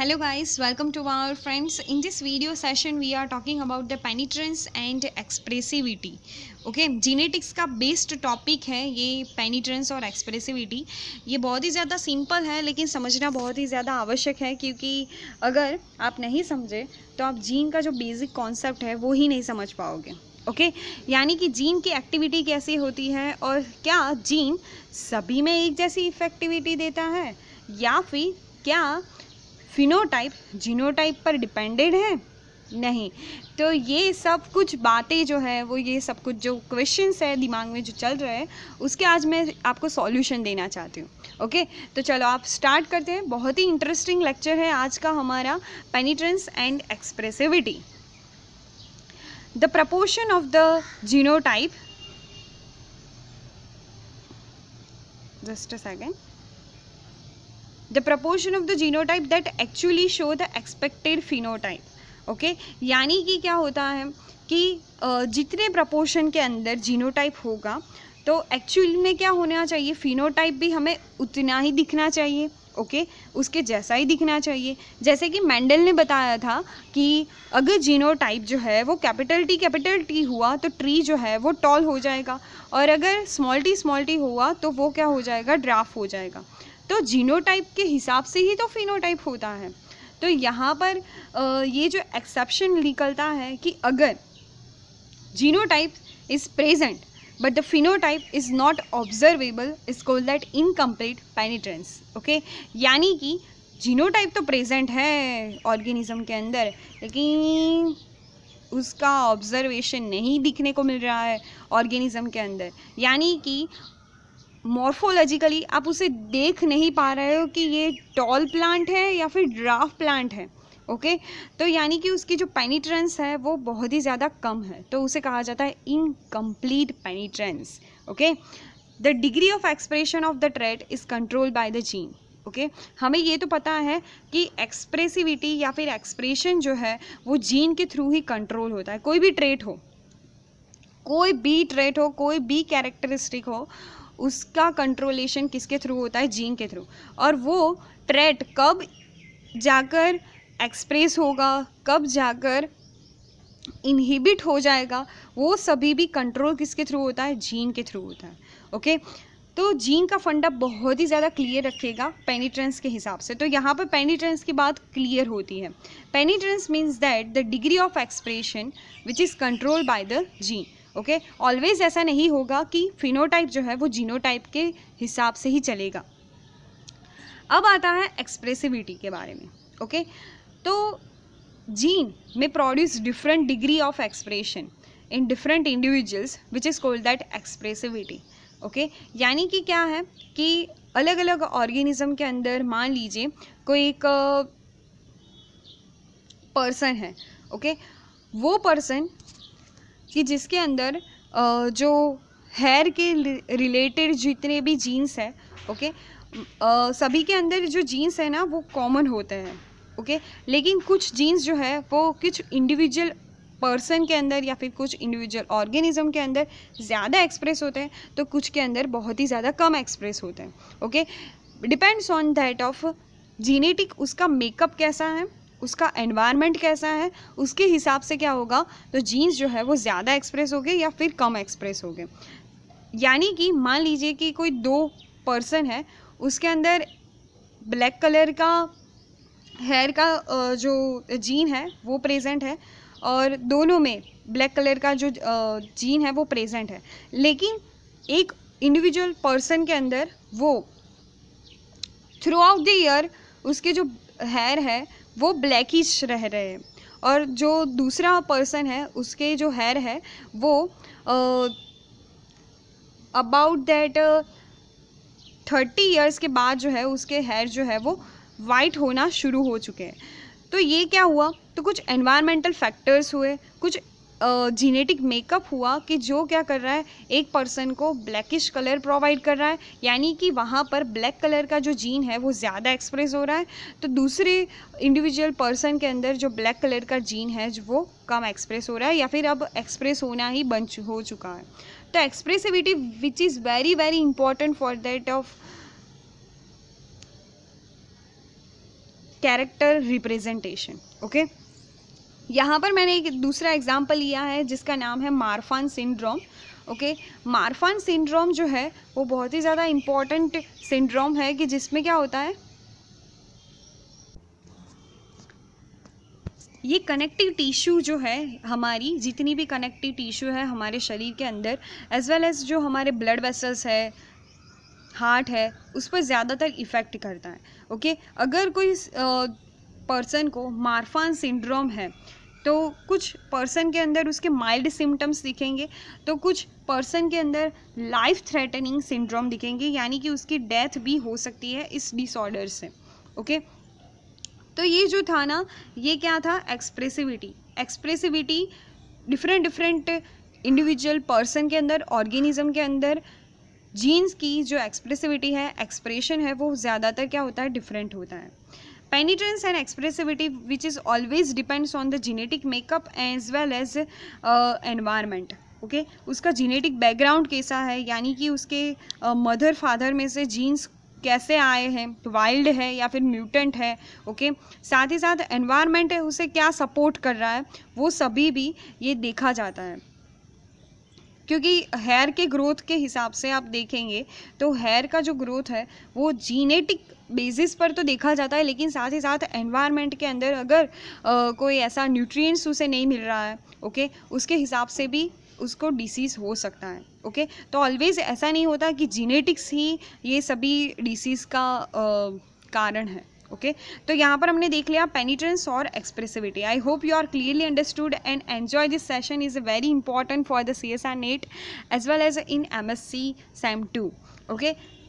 hello guys welcome to our friends in this video session we are talking about the penetrance and expressivity okay okay, genetics का best topic है ये पेनीट्रेंस और expressivity ये बहुत ही ज़्यादा simple है लेकिन समझना बहुत ही ज़्यादा आवश्यक है क्योंकि अगर आप नहीं समझे तो आप जीन का जो बेसिक कॉन्सेप्ट है वो ही नहीं समझ पाओगे ओके okay? यानी कि जीन की एक्टिविटी कैसी होती है और क्या जीन सभी में एक जैसी इफेक्टिविटी देता है या फिर क्या फिनोटाइप जीनोटाइप पर डिपेंडेड है नहीं तो ये सब कुछ बातें जो है वो ये सब कुछ जो क्वेश्चंस है दिमाग में जो चल रहे हैं उसके आज मैं आपको सॉल्यूशन देना चाहती हूँ ओके तो चलो आप स्टार्ट करते हैं बहुत ही इंटरेस्टिंग लेक्चर है आज का हमारा penetrance and expressivity the proportion of the genotype just a second the proportion of the type that actually show the expected phenotype okay यानी कि क्या होता है कि जितने प्रपोर्शन के अंदर जीनोटाइप होगा तो एक्चुअल में क्या होना चाहिए फिनोटाइप भी हमें उतना ही दिखना चाहिए ओके okay? उसके जैसा ही दिखना चाहिए जैसे कि मैंडल ने बताया था कि अगर जीनोटाइप जो है वो कैपिटल टी कैपिटल टी हुआ तो ट्री जो है वो टॉल हो जाएगा और अगर स्मॉल टी स्मॉल टी हुआ तो वो क्या हो जाएगा ड्राफ हो जाएगा तो जीनोटाइप के हिसाब से ही तो फिनोटाइप होता है तो यहाँ पर ये जो एक्सेप्शन निकलता है कि अगर genotype is present but the phenotype is not observable is call that incomplete penetrance okay यानी कि जीनोटाइप तो प्रेजेंट है ऑर्गेनिज्म के अंदर लेकिन उसका ऑब्जर्वेशन नहीं दिखने को मिल रहा है ऑर्गेनिज्म के अंदर यानी कि मॉर्फोलॉजिकली आप उसे देख नहीं पा रहे हो कि ये टॉल प्लांट है या फिर ड्राफ प्लांट है ओके तो यानी कि उसकी जो पेनीट्रेंस है वो बहुत ही ज़्यादा कम है तो उसे कहा जाता है incomplete penetrance okay the degree of expression of the trait is control by the gene okay हमें ये तो पता है कि एक्सप्रेसिविटी या फिर एक्सप्रेशन जो है वो जीन के थ्रू ही कंट्रोल होता है कोई भी ट्रेट हो कोई भी ट्रेट हो कोई भी कैरेक्टरिस्टिक हो उसका कंट्रोलेशन किसके थ्रू होता है जीन के थ्रू और वो ट्रेट कब जाकर एक्सप्रेस होगा कब जाकर इनहिबिट हो जाएगा वो सभी भी कंट्रोल किसके थ्रू होता है जीन के थ्रू होता है ओके तो जीन का फंडा बहुत ही ज़्यादा क्लियर रखेगा पेनीट्रेंस के हिसाब से तो यहाँ पर पेनीट्रेंस की बात क्लियर होती है penetrance means that the degree of expression which is control by the gene okay okay? Always ऐसा नहीं होगा कि फिनोटाइप जो है वो जीनोटाइप के हिसाब से ही चलेगा अब आता है एक्सप्रेसिविटी के बारे में ओके okay? तो जीन में produce different degree of expression in different individuals which is called that expressivity okay यानी कि क्या है कि अलग अलग ऑर्गेनिज़म के अंदर मान लीजिए कोई एक पर्सन है ओके okay? वो पर्सन कि जिसके अंदर जो हेयर के रिलेटेड जितने भी जीन्स हैं ओके सभी के अंदर जो जीन्स है ना वो कॉमन होते हैं ओके लेकिन कुछ जीन्स जो है वो कुछ इंडिविजुअल पर्सन के अंदर या फिर कुछ इंडिविजुअल ऑर्गेनिज्म के अंदर ज़्यादा एक्सप्रेस होते हैं तो कुछ के अंदर बहुत ही ज़्यादा कम एक्सप्रेस होते हैं okay depends on that of genetic उसका मेकअप कैसा है उसका एनवायरनमेंट कैसा है उसके हिसाब से क्या होगा तो जीन्स जो है वो ज़्यादा एक्सप्रेस हो गए या फिर कम एक्सप्रेस हो गए यानी कि मान लीजिए कि कोई दो पर्सन है उसके अंदर ब्लैक कलर का हेयर का जो जीन है वो प्रेजेंट है और दोनों में ब्लैक कलर का जो जीन है वो प्रेजेंट है लेकिन एक इंडिविजुअल पर्सन के अंदर वो थ्रू आउट द ईयर उसके जो हेयर है वो ब्लैकिश रह रहे हैं और जो दूसरा पर्सन है उसके जो हेयर है वो अबाउट दैट थर्टी ईयर्स के बाद जो है उसके हेयर जो है वो वाइट होना शुरू हो चुके हैं तो ये क्या हुआ तो कुछ एनवायरमेंटल फैक्टर्स हुए कुछ जीनेटिक मेकअप हुआ कि जो क्या कर रहा है एक पर्सन को ब्लैकिश कलर प्रोवाइड कर रहा है यानी कि वहाँ पर ब्लैक कलर का जो जीन है वो ज़्यादा एक्सप्रेस हो रहा है तो दूसरे इंडिविजुअल पर्सन के अंदर जो ब्लैक कलर का जीन है जो वो कम एक्सप्रेस हो रहा है या फिर अब एक्सप्रेस होना ही बन हो चुका है तो expressivity which is very very important for that of character representation okay यहाँ पर मैंने एक दूसरा एग्जाम्पल लिया है जिसका नाम है Marfan syndrome okay Marfan syndrome जो है वो बहुत ही ज़्यादा इम्पॉर्टेंट सिंड्रोम है कि जिसमें क्या होता है ये कनेक्टिव टिश्यू जो है हमारी जितनी भी कनेक्टिव टिश्यू है हमारे शरीर के अंदर एज वेल एज़ जो हमारे ब्लड वेसल्स है हार्ट है उस पर ज़्यादातर इफ़ेक्ट करता है ओके अगर कोई पर्सन को मारफान सिंड्रोम है तो कुछ पर्सन के अंदर उसके माइल्ड सिम्टम्स दिखेंगे तो कुछ पर्सन के अंदर लाइफ थ्रेटनिंग सिंड्रोम दिखेंगे यानी कि उसकी डेथ भी हो सकती है इस डिसऑर्डर से ओके तो ये जो था ना ये क्या था expressivity expressivity different different individual person के अंदर ऑर्गेनिज्म के अंदर जीन्स की जो एक्सप्रेसिविटी है एक्सप्रेशन है वो ज़्यादातर क्या होता है डिफरेंट होता है penetrance and expressivity which is always depends on the genetic makeup as well as uh, environment. Okay okay? उसका जीनेटिक बैकग्राउंड कैसा है यानी कि उसके मदर uh, फादर में से जीन्स कैसे आए हैं वाइल्ड है या फिर म्यूटेंट है ओके साथ ही साथ एनवायरनमेंट है उसे क्या सपोर्ट कर रहा है वो सभी भी ये देखा जाता है क्योंकि हेयर के ग्रोथ के हिसाब से आप देखेंगे तो हेयर का जो ग्रोथ है वो जीनेटिक बेसिस पर तो देखा जाता है लेकिन साथ ही साथ एनवायरनमेंट के अंदर अगर आ, कोई ऐसा न्यूट्रिएंट्स उसे नहीं मिल रहा है ओके उसके हिसाब से भी उसको डिसीज़ हो सकता है ओके तो ऑलवेज़ ऐसा नहीं होता कि जीनेटिक्स ही ये सभी डिसीज़ का आ, कारण है ओके okay? तो यहाँ पर हमने देख लिया पेनिट्रेंस और expressivity I hope you are clearly understood and enjoy this session is very important for the C S R NET as well as in M S C same too okay